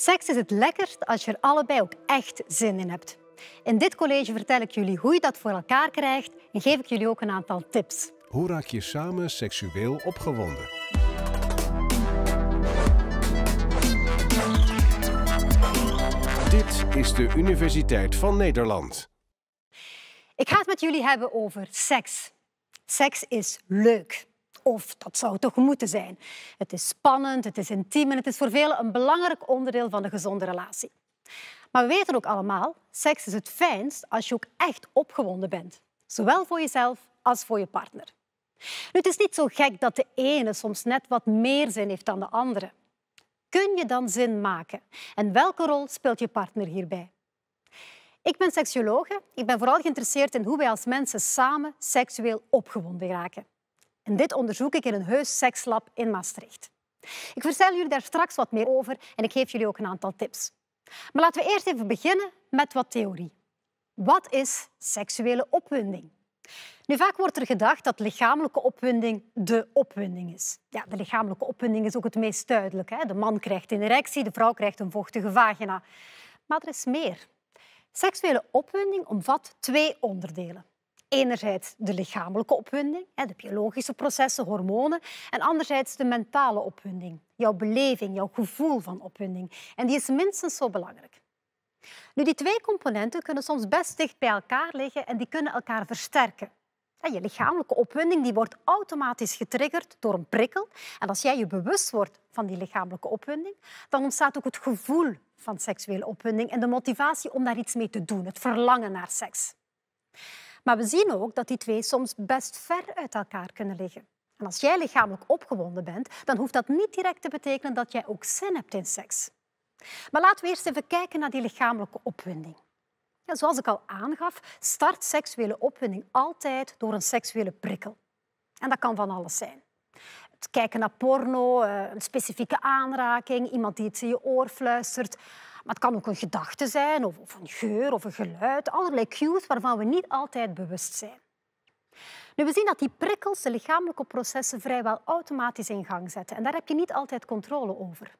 Seks is het lekkerst als je er allebei ook echt zin in hebt. In dit college vertel ik jullie hoe je dat voor elkaar krijgt en geef ik jullie ook een aantal tips. Hoe raak je samen seksueel opgewonden? Dit is de Universiteit van Nederland. Ik ga het met jullie hebben over seks. Seks is leuk of dat zou toch moeten zijn. Het is spannend, het is intiem en het is voor velen een belangrijk onderdeel van een gezonde relatie. Maar we weten ook allemaal, seks is het fijnst als je ook echt opgewonden bent. Zowel voor jezelf als voor je partner. Nu, het is niet zo gek dat de ene soms net wat meer zin heeft dan de andere. Kun je dan zin maken? En welke rol speelt je partner hierbij? Ik ben seksioloog. Ik ben vooral geïnteresseerd in hoe wij als mensen samen seksueel opgewonden raken. En dit onderzoek ik in een heus sekslab in Maastricht. Ik vertel jullie daar straks wat meer over en ik geef jullie ook een aantal tips. Maar laten we eerst even beginnen met wat theorie. Wat is seksuele opwinding? Nu, vaak wordt er gedacht dat lichamelijke opwinding de opwinding is. Ja, de lichamelijke opwinding is ook het meest duidelijk. Hè? De man krijgt een erectie, de vrouw krijgt een vochtige vagina. Maar er is meer. Seksuele opwinding omvat twee onderdelen enerzijds de lichamelijke opwinding, de biologische processen, hormonen, en anderzijds de mentale opwinding, jouw beleving, jouw gevoel van opwinding. En die is minstens zo belangrijk. Nu, die twee componenten kunnen soms best dicht bij elkaar liggen en die kunnen elkaar versterken. Je lichamelijke opwinding die wordt automatisch getriggerd door een prikkel. En als jij je bewust wordt van die lichamelijke opwinding, dan ontstaat ook het gevoel van seksuele opwinding en de motivatie om daar iets mee te doen, het verlangen naar seks. Maar we zien ook dat die twee soms best ver uit elkaar kunnen liggen. En als jij lichamelijk opgewonden bent, dan hoeft dat niet direct te betekenen dat jij ook zin hebt in seks. Maar laten we eerst even kijken naar die lichamelijke opwinding. Ja, zoals ik al aangaf, start seksuele opwinding altijd door een seksuele prikkel. En dat kan van alles zijn. Het kijken naar porno, eh, een specifieke aanraking, iemand die iets in je oor fluistert het kan ook een gedachte zijn, of, of een geur of een geluid. Allerlei cues waarvan we niet altijd bewust zijn. Nu, we zien dat die prikkels de lichamelijke processen vrijwel automatisch in gang zetten. En daar heb je niet altijd controle over.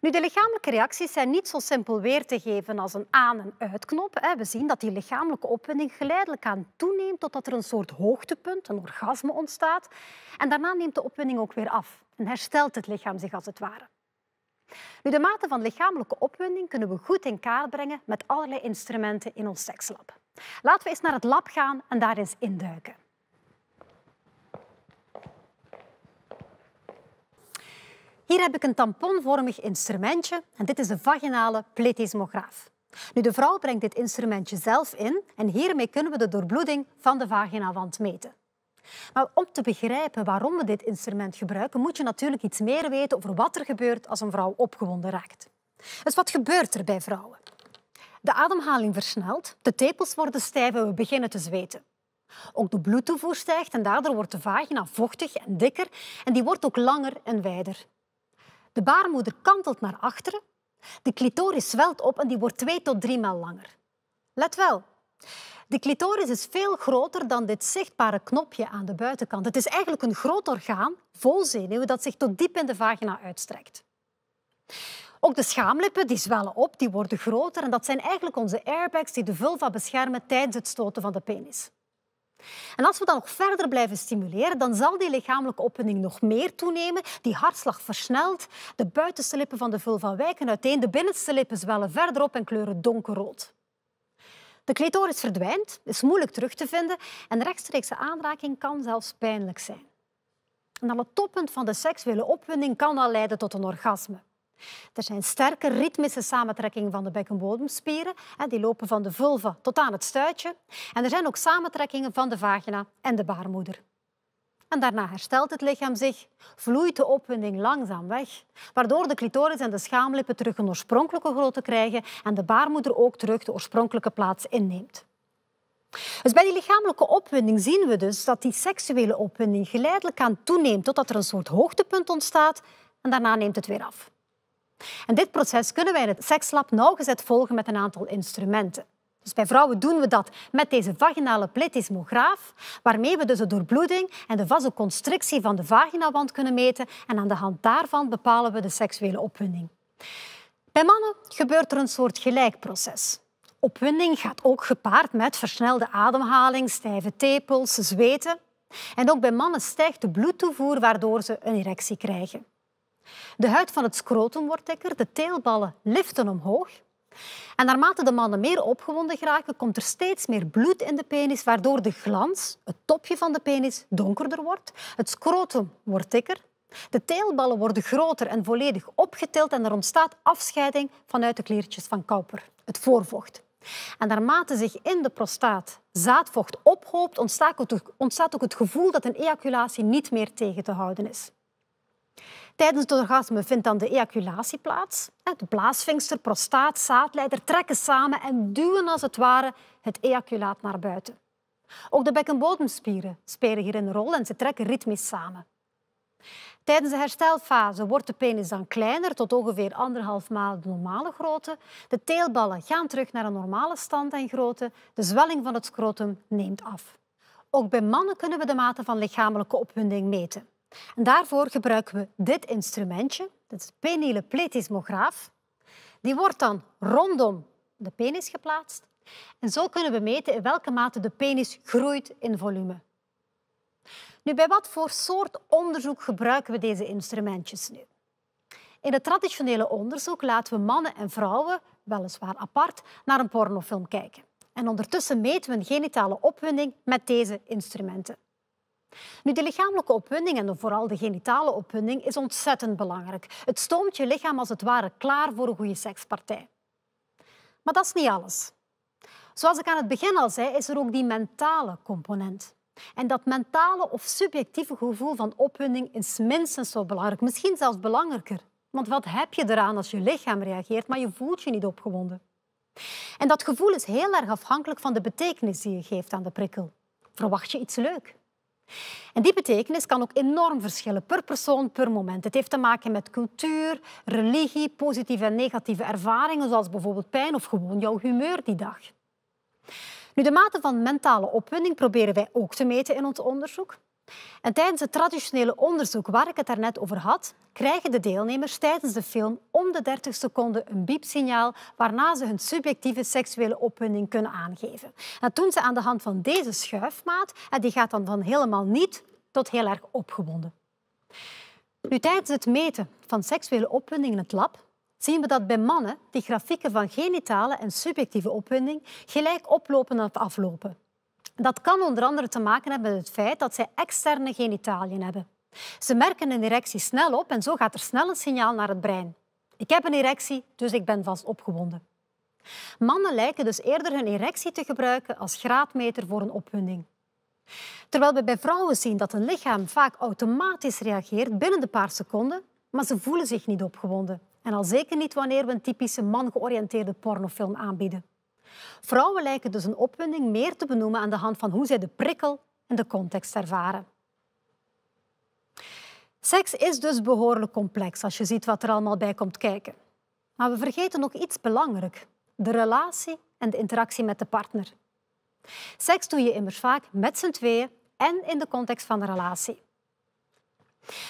Nu, de lichamelijke reacties zijn niet zo simpel weer te geven als een aan- en uitknop. We zien dat die lichamelijke opwinding geleidelijk aan toeneemt totdat er een soort hoogtepunt, een orgasme ontstaat. En daarna neemt de opwinding ook weer af en herstelt het lichaam zich als het ware. Nu, de mate van lichamelijke opwinding kunnen we goed in kaart brengen met allerlei instrumenten in ons sekslab. Laten we eens naar het lab gaan en daar eens induiken. Hier heb ik een tamponvormig instrumentje en dit is de vaginale plethysmograaf. Nu, de vrouw brengt dit instrumentje zelf in en hiermee kunnen we de doorbloeding van de vaginawand meten. Maar om te begrijpen waarom we dit instrument gebruiken, moet je natuurlijk iets meer weten over wat er gebeurt als een vrouw opgewonden raakt. Dus wat gebeurt er bij vrouwen? De ademhaling versnelt, de tepels worden stijf en we beginnen te zweten. Ook de bloedtoevoer stijgt en daardoor wordt de vagina vochtig en dikker en die wordt ook langer en wijder. De baarmoeder kantelt naar achteren, de clitoris zwelt op en die wordt twee tot drie maal langer. Let wel, de clitoris is veel groter dan dit zichtbare knopje aan de buitenkant. Het is eigenlijk een groot orgaan vol zenuwen dat zich tot diep in de vagina uitstrekt. Ook de schaamlippen die zwellen op, die worden groter en dat zijn eigenlijk onze airbags die de vulva beschermen tijdens het stoten van de penis. En als we dan nog verder blijven stimuleren, dan zal die lichamelijke opening nog meer toenemen. Die hartslag versnelt, de buitenste lippen van de vulva wijken uiteen, de binnenste lippen zwellen verder op en kleuren donkerrood. De clitoris verdwijnt, is moeilijk terug te vinden en rechtstreekse aanraking kan zelfs pijnlijk zijn. En het toppunt van de seksuele opwinding kan al leiden tot een orgasme. Er zijn sterke ritmische samentrekkingen van de bekkenbodemspieren. Die lopen van de vulva tot aan het stuitje. En er zijn ook samentrekkingen van de vagina en de baarmoeder en daarna herstelt het lichaam zich, vloeit de opwinding langzaam weg, waardoor de clitoris en de schaamlippen terug hun oorspronkelijke grootte krijgen en de baarmoeder ook terug de oorspronkelijke plaats inneemt. Dus bij die lichamelijke opwinding zien we dus dat die seksuele opwinding geleidelijk aan toeneemt totdat er een soort hoogtepunt ontstaat en daarna neemt het weer af. En dit proces kunnen wij in het sekslab nauwgezet volgen met een aantal instrumenten. Dus bij vrouwen doen we dat met deze vaginale pletismograaf, waarmee we dus de doorbloeding en de vasoconstrictie van de vaginawand kunnen meten en aan de hand daarvan bepalen we de seksuele opwinding. Bij mannen gebeurt er een soort gelijkproces. Opwinding gaat ook gepaard met versnelde ademhaling, stijve tepels, zweten. En ook bij mannen stijgt de bloedtoevoer, waardoor ze een erectie krijgen. De huid van het scrotum wordt dikker, de teelballen liften omhoog en naarmate de mannen meer opgewonden geraken, komt er steeds meer bloed in de penis, waardoor de glans, het topje van de penis, donkerder wordt. Het scrotum wordt dikker. De teelballen worden groter en volledig opgetild en er ontstaat afscheiding vanuit de kleertjes van Cowper, het voorvocht. En naarmate zich in de prostaat zaadvocht ophoopt, ontstaat ook het gevoel dat een ejaculatie niet meer tegen te houden is. Tijdens het orgasme vindt dan de ejaculatie plaats. De blaasvingster, prostaat, zaadleider trekken samen en duwen als het ware het ejaculaat naar buiten. Ook de bekkenbodemspieren spelen hier een rol en ze trekken ritmisch samen. Tijdens de herstelfase wordt de penis dan kleiner, tot ongeveer anderhalf maal de normale grootte. De teelballen gaan terug naar een normale stand en grootte. De zwelling van het scrotum neemt af. Ook bij mannen kunnen we de mate van lichamelijke opwinding meten. En daarvoor gebruiken we dit instrumentje, dat is de penile pletismograaf. Die wordt dan rondom de penis geplaatst. En zo kunnen we meten in welke mate de penis groeit in volume. Nu, bij wat voor soort onderzoek gebruiken we deze instrumentjes nu? In het traditionele onderzoek laten we mannen en vrouwen, weliswaar apart, naar een pornofilm kijken. En ondertussen meten we een genitale opwinding met deze instrumenten. Nu, de lichamelijke opwinding en vooral de genitale opwinding is ontzettend belangrijk. Het stoomt je lichaam als het ware klaar voor een goede sekspartij. Maar dat is niet alles. Zoals ik aan het begin al zei, is er ook die mentale component. En dat mentale of subjectieve gevoel van opwinding is minstens zo belangrijk, misschien zelfs belangrijker. Want wat heb je eraan als je lichaam reageert, maar je voelt je niet opgewonden? En dat gevoel is heel erg afhankelijk van de betekenis die je geeft aan de prikkel. Verwacht je iets leuk? En die betekenis kan ook enorm verschillen per persoon, per moment. Het heeft te maken met cultuur, religie, positieve en negatieve ervaringen, zoals bijvoorbeeld pijn of gewoon jouw humeur die dag. Nu, de mate van mentale opwinding proberen wij ook te meten in ons onderzoek. En tijdens het traditionele onderzoek waar ik het daarnet over had, krijgen de deelnemers tijdens de film om de 30 seconden een biepsignaal waarna ze hun subjectieve seksuele opwinding kunnen aangeven. Dat doen ze aan de hand van deze schuifmaat en die gaat dan van helemaal niet tot heel erg opgewonden. Nu, tijdens het meten van seksuele opwinding in het lab zien we dat bij mannen die grafieken van genitale en subjectieve opwinding gelijk oplopen of aflopen. Dat kan onder andere te maken hebben met het feit dat zij externe genitaliën hebben. Ze merken een erectie snel op en zo gaat er snel een signaal naar het brein. Ik heb een erectie, dus ik ben vast opgewonden. Mannen lijken dus eerder hun erectie te gebruiken als graadmeter voor een opwinding. Terwijl we bij vrouwen zien dat hun lichaam vaak automatisch reageert binnen de paar seconden, maar ze voelen zich niet opgewonden. En al zeker niet wanneer we een typische man-georiënteerde pornofilm aanbieden. Vrouwen lijken dus een opwinding meer te benoemen aan de hand van hoe zij de prikkel en de context ervaren. Seks is dus behoorlijk complex als je ziet wat er allemaal bij komt kijken. Maar we vergeten ook iets belangrijks: de relatie en de interactie met de partner. Seks doe je immers vaak met z'n tweeën en in de context van de relatie.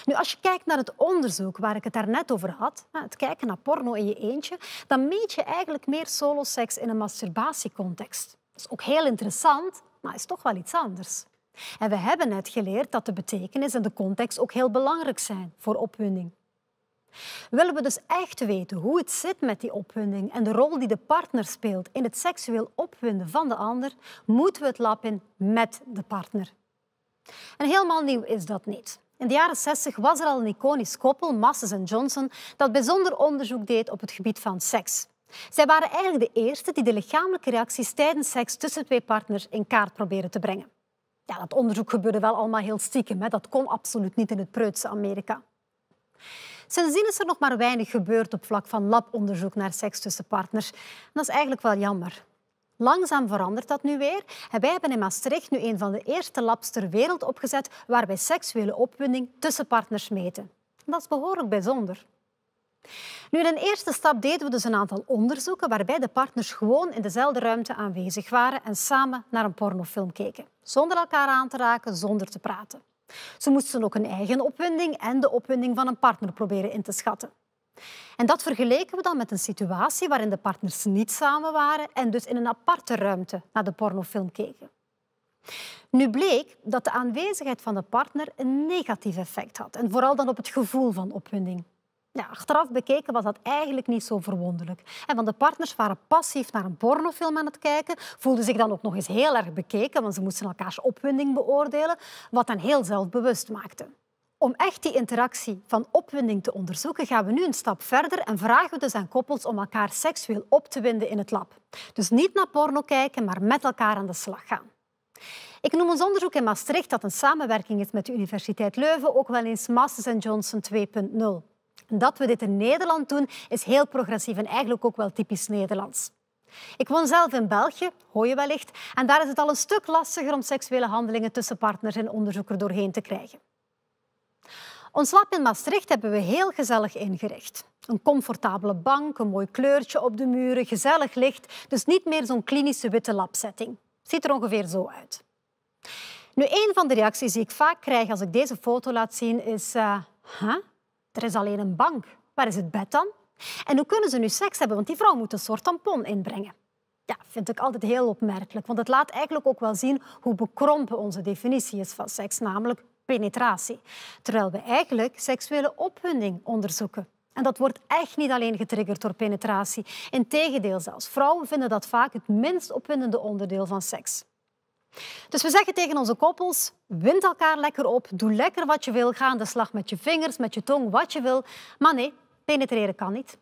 Nu, als je kijkt naar het onderzoek waar ik het daarnet over had, het kijken naar porno in je eentje, dan meet je eigenlijk meer soloseks in een masturbatiecontext. Dat is ook heel interessant, maar is toch wel iets anders. En we hebben net geleerd dat de betekenis en de context ook heel belangrijk zijn voor opwinding. Willen we dus echt weten hoe het zit met die opwinding en de rol die de partner speelt in het seksueel opwinden van de ander, moeten we het lab in met de partner. En helemaal nieuw is dat niet. In de jaren 60 was er al een iconisch koppel, Masses en Johnson, dat bijzonder onderzoek deed op het gebied van seks. Zij waren eigenlijk de eerste die de lichamelijke reacties tijdens seks tussen twee partners in kaart probeerden te brengen. Ja, dat onderzoek gebeurde wel allemaal heel stiekem. Hè. Dat kon absoluut niet in het preutse Amerika. Sindsdien is er nog maar weinig gebeurd op vlak van labonderzoek naar seks tussen partners. En dat is eigenlijk wel jammer. Langzaam verandert dat nu weer. En wij hebben in Maastricht nu een van de eerste labs ter wereld opgezet waar wij seksuele opwinding tussen partners meten. Dat is behoorlijk bijzonder. Nu, in een eerste stap deden we dus een aantal onderzoeken waarbij de partners gewoon in dezelfde ruimte aanwezig waren en samen naar een pornofilm keken. Zonder elkaar aan te raken, zonder te praten. Ze moesten ook hun eigen opwinding en de opwinding van een partner proberen in te schatten. En dat vergeleken we dan met een situatie waarin de partners niet samen waren en dus in een aparte ruimte naar de pornofilm keken. Nu bleek dat de aanwezigheid van de partner een negatief effect had en vooral dan op het gevoel van opwinding. Ja, achteraf bekeken was dat eigenlijk niet zo verwonderlijk. En want de partners waren passief naar een pornofilm aan het kijken, voelden zich dan ook nog eens heel erg bekeken, want ze moesten elkaars opwinding beoordelen, wat hen heel zelfbewust maakte. Om echt die interactie van opwinding te onderzoeken, gaan we nu een stap verder en vragen we dus aan koppels om elkaar seksueel op te winden in het lab. Dus niet naar porno kijken, maar met elkaar aan de slag gaan. Ik noem ons onderzoek in Maastricht dat een samenwerking is met de Universiteit Leuven, ook wel eens Masters Johnson 2.0. Dat we dit in Nederland doen, is heel progressief en eigenlijk ook wel typisch Nederlands. Ik woon zelf in België, hoor je wellicht, en daar is het al een stuk lastiger om seksuele handelingen tussen partners en onderzoekers doorheen te krijgen. Ons lab in Maastricht hebben we heel gezellig ingericht. Een comfortabele bank, een mooi kleurtje op de muren, gezellig licht. Dus niet meer zo'n klinische witte labsetting. Ziet er ongeveer zo uit. Nu, een van de reacties die ik vaak krijg als ik deze foto laat zien is... Eh, huh? Er is alleen een bank. Waar is het bed dan? En hoe kunnen ze nu seks hebben? Want die vrouw moet een soort tampon inbrengen. Ja, vind ik altijd heel opmerkelijk, want het laat eigenlijk ook wel zien hoe bekrompen onze definitie is van seks, namelijk penetratie. Terwijl we eigenlijk seksuele opwinding onderzoeken. En dat wordt echt niet alleen getriggerd door penetratie. Integendeel zelfs. Vrouwen vinden dat vaak het minst opwindende onderdeel van seks. Dus we zeggen tegen onze koppels, wind elkaar lekker op, doe lekker wat je wil, ga aan de slag met je vingers, met je tong, wat je wil. Maar nee, penetreren kan niet.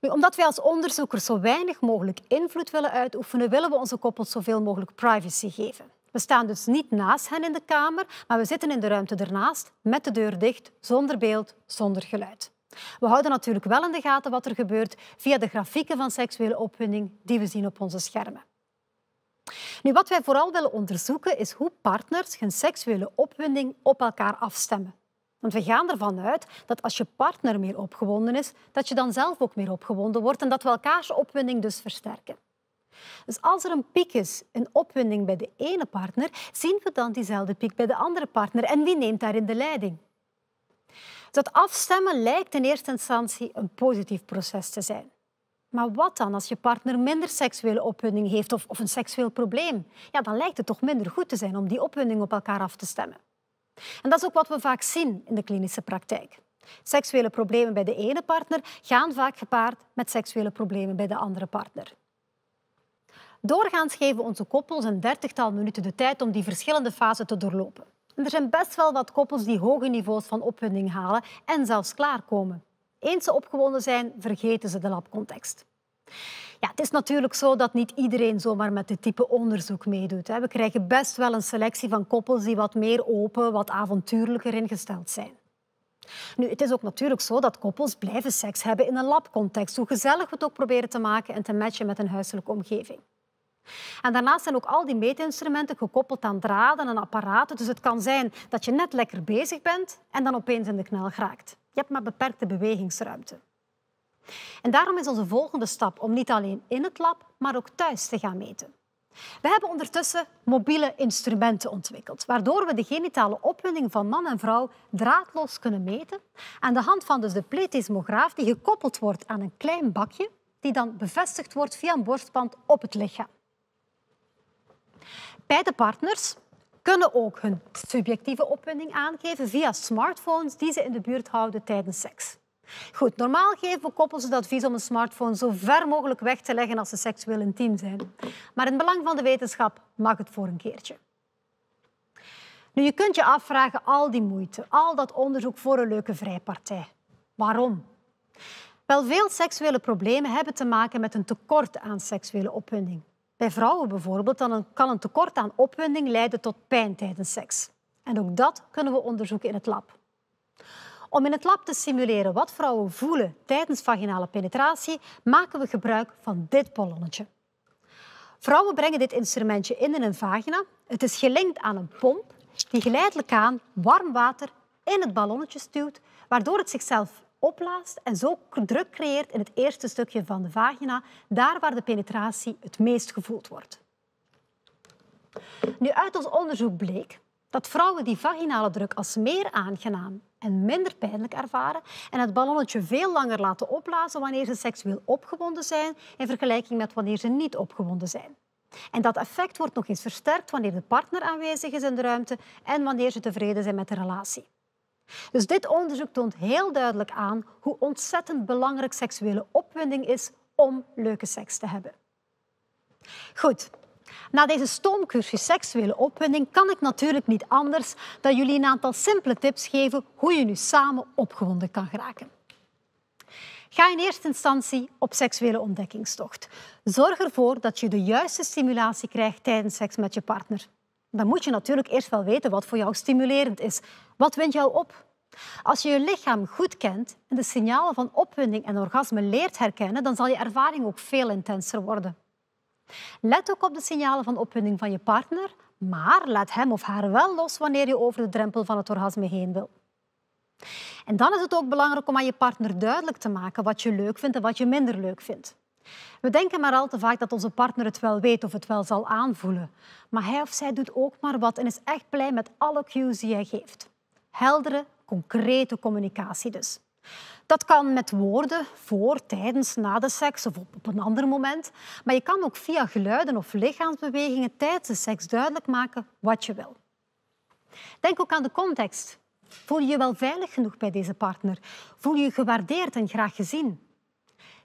Nu, omdat wij als onderzoekers zo weinig mogelijk invloed willen uitoefenen, willen we onze koppels zoveel mogelijk privacy geven. We staan dus niet naast hen in de kamer, maar we zitten in de ruimte ernaast met de deur dicht, zonder beeld, zonder geluid. We houden natuurlijk wel in de gaten wat er gebeurt via de grafieken van seksuele opwinding die we zien op onze schermen. Nu, wat wij vooral willen onderzoeken is hoe partners hun seksuele opwinding op elkaar afstemmen. Want we gaan ervan uit dat als je partner meer opgewonden is, dat je dan zelf ook meer opgewonden wordt en dat we elkaars opwinding dus versterken. Dus als er een piek is, een opwinding bij de ene partner, zien we dan diezelfde piek bij de andere partner. En wie neemt daarin de leiding? Dus dat afstemmen lijkt in eerste instantie een positief proces te zijn. Maar wat dan als je partner minder seksuele opwinding heeft of, of een seksueel probleem? Ja, dan lijkt het toch minder goed te zijn om die opwinding op elkaar af te stemmen. En dat is ook wat we vaak zien in de klinische praktijk. Seksuele problemen bij de ene partner gaan vaak gepaard met seksuele problemen bij de andere partner. Doorgaans geven onze koppels een dertigtal minuten de tijd om die verschillende fasen te doorlopen. er zijn best wel wat koppels die hoge niveaus van opwinding halen en zelfs klaarkomen. Eens ze opgewonden zijn, vergeten ze de labcontext. Ja, het is natuurlijk zo dat niet iedereen zomaar met dit type onderzoek meedoet. We krijgen best wel een selectie van koppels die wat meer open, wat avontuurlijker ingesteld zijn. Nu, het is ook natuurlijk zo dat koppels blijven seks hebben in een labcontext, hoe gezellig we het ook proberen te maken en te matchen met een huiselijke omgeving. En daarnaast zijn ook al die meetinstrumenten gekoppeld aan draden en apparaten. Dus het kan zijn dat je net lekker bezig bent en dan opeens in de knel geraakt. Je hebt maar beperkte bewegingsruimte. En daarom is onze volgende stap om niet alleen in het lab, maar ook thuis te gaan meten. We hebben ondertussen mobiele instrumenten ontwikkeld, waardoor we de genitale opwinding van man en vrouw draadloos kunnen meten aan de hand van dus de pletismograaf die gekoppeld wordt aan een klein bakje die dan bevestigd wordt via een borstband op het lichaam. Beide partners kunnen ook hun subjectieve opwinding aangeven via smartphones die ze in de buurt houden tijdens seks. Goed, normaal geven we koppels het advies om een smartphone zo ver mogelijk weg te leggen als ze seksueel intiem zijn. Maar in het belang van de wetenschap mag het voor een keertje. Nu, je kunt je afvragen, al die moeite, al dat onderzoek voor een leuke vrijpartij. Waarom? Wel, veel seksuele problemen hebben te maken met een tekort aan seksuele opwinding. Bij vrouwen bijvoorbeeld dan kan een tekort aan opwinding leiden tot pijn tijdens seks. En ook dat kunnen we onderzoeken in het lab. Om in het lab te simuleren wat vrouwen voelen tijdens vaginale penetratie, maken we gebruik van dit ballonnetje. Vrouwen brengen dit instrumentje in in een vagina. Het is gelinkt aan een pomp die geleidelijk aan warm water in het ballonnetje stuwt, waardoor het zichzelf opblaast en zo druk creëert in het eerste stukje van de vagina, daar waar de penetratie het meest gevoeld wordt. Nu, uit ons onderzoek bleek dat vrouwen die vaginale druk als meer aangenaam en minder pijnlijk ervaren en het ballonnetje veel langer laten opblazen wanneer ze seksueel opgewonden zijn in vergelijking met wanneer ze niet opgewonden zijn. En dat effect wordt nog eens versterkt wanneer de partner aanwezig is in de ruimte en wanneer ze tevreden zijn met de relatie. Dus dit onderzoek toont heel duidelijk aan hoe ontzettend belangrijk seksuele opwinding is om leuke seks te hebben. Goed, na deze stoomcursus seksuele opwinding kan ik natuurlijk niet anders dan jullie een aantal simpele tips geven hoe je nu samen opgewonden kan geraken. Ga in eerste instantie op seksuele ontdekkingstocht. Zorg ervoor dat je de juiste stimulatie krijgt tijdens seks met je partner dan moet je natuurlijk eerst wel weten wat voor jou stimulerend is. Wat wint jou op? Als je je lichaam goed kent en de signalen van opwinding en orgasme leert herkennen, dan zal je ervaring ook veel intenser worden. Let ook op de signalen van opwinding van je partner, maar laat hem of haar wel los wanneer je over de drempel van het orgasme heen wil. En dan is het ook belangrijk om aan je partner duidelijk te maken wat je leuk vindt en wat je minder leuk vindt. We denken maar al te vaak dat onze partner het wel weet of het wel zal aanvoelen. Maar hij of zij doet ook maar wat en is echt blij met alle cues die hij geeft. Heldere, concrete communicatie dus. Dat kan met woorden, voor, tijdens, na de seks of op een ander moment. Maar je kan ook via geluiden of lichaamsbewegingen tijdens de seks duidelijk maken wat je wil. Denk ook aan de context. Voel je je wel veilig genoeg bij deze partner? Voel je je gewaardeerd en graag gezien?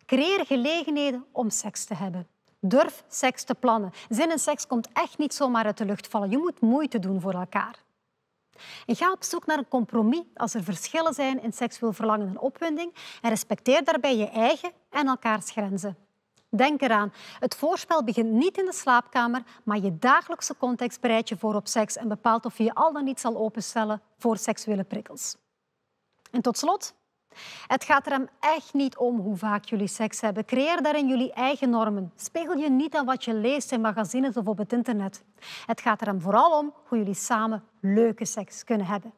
Creëer gelegenheden om seks te hebben. Durf seks te plannen. Zin en seks komt echt niet zomaar uit de lucht vallen. Je moet moeite doen voor elkaar. En ga op zoek naar een compromis als er verschillen zijn in seksueel verlangen en opwinding en respecteer daarbij je eigen en elkaars grenzen. Denk eraan, het voorspel begint niet in de slaapkamer, maar je dagelijkse context bereidt je voor op seks en bepaalt of je je al dan niet zal openstellen voor seksuele prikkels. En tot slot, het gaat er hem echt niet om hoe vaak jullie seks hebben. Creëer daarin jullie eigen normen. Spiegel je niet aan wat je leest in magazines of op het internet. Het gaat er hem vooral om hoe jullie samen leuke seks kunnen hebben.